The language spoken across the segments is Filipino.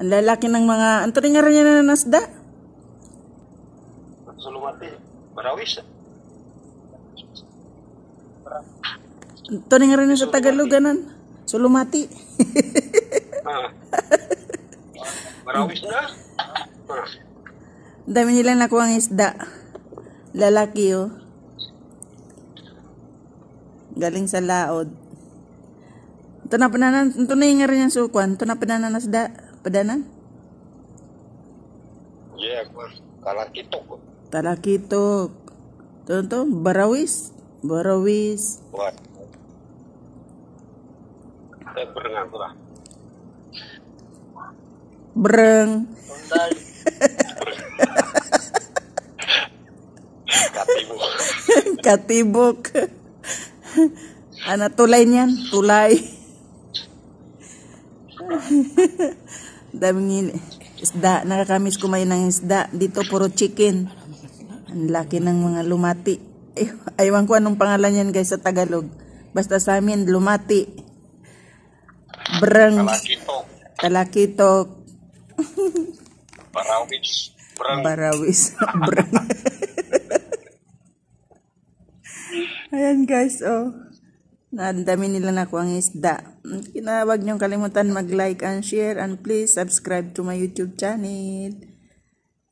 Ang lalaki ng mga... Ang tuloy nga rin niya na nasda. Sulumati. Marawis. Ang tuloy sa Tagalog, ganan. Sulumati. ah. Marawis na. Ah. Dami nilang nakuha ang isda. Lalaki, oh. Galing sa laod. Ito na pananan, ito na yung nga rin yung sukuan, ito na pananan na Pedanan? Iya, yeah, gua tanah kituk. Tanah kituk. Tentu barawis, barawis. Buat. Saya berenang tuh lah. Bereng. Katibuk. Katibuk. Anak tulainya, tulai. daming isda. Nakakamiss kumain ng isda. Dito puro chicken. Ang laki ng mga lumati. Ay, eh, aywan ko anong pangalan yan guys sa Tagalog. Basta sa amin, lumati. Brang. Talakitok. Talakitok. Barawis. Brang. Barawis. Brang. Ayan guys, oh. Nadami nila na ang isda. Kina, huwag niyong kalimutan mag-like and share and please subscribe to my YouTube channel.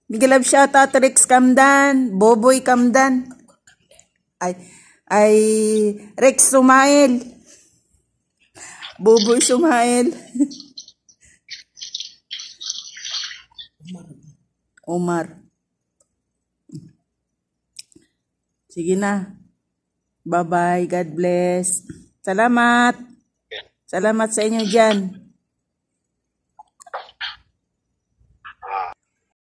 Big love shout out Rex Kamdan, Boboy Kamdan. Ay, ay Rex Sumail. Boboy Sumail. Omar. Sige na. Bye-bye. God bless. Salamat. Salamat sa inyo dyan.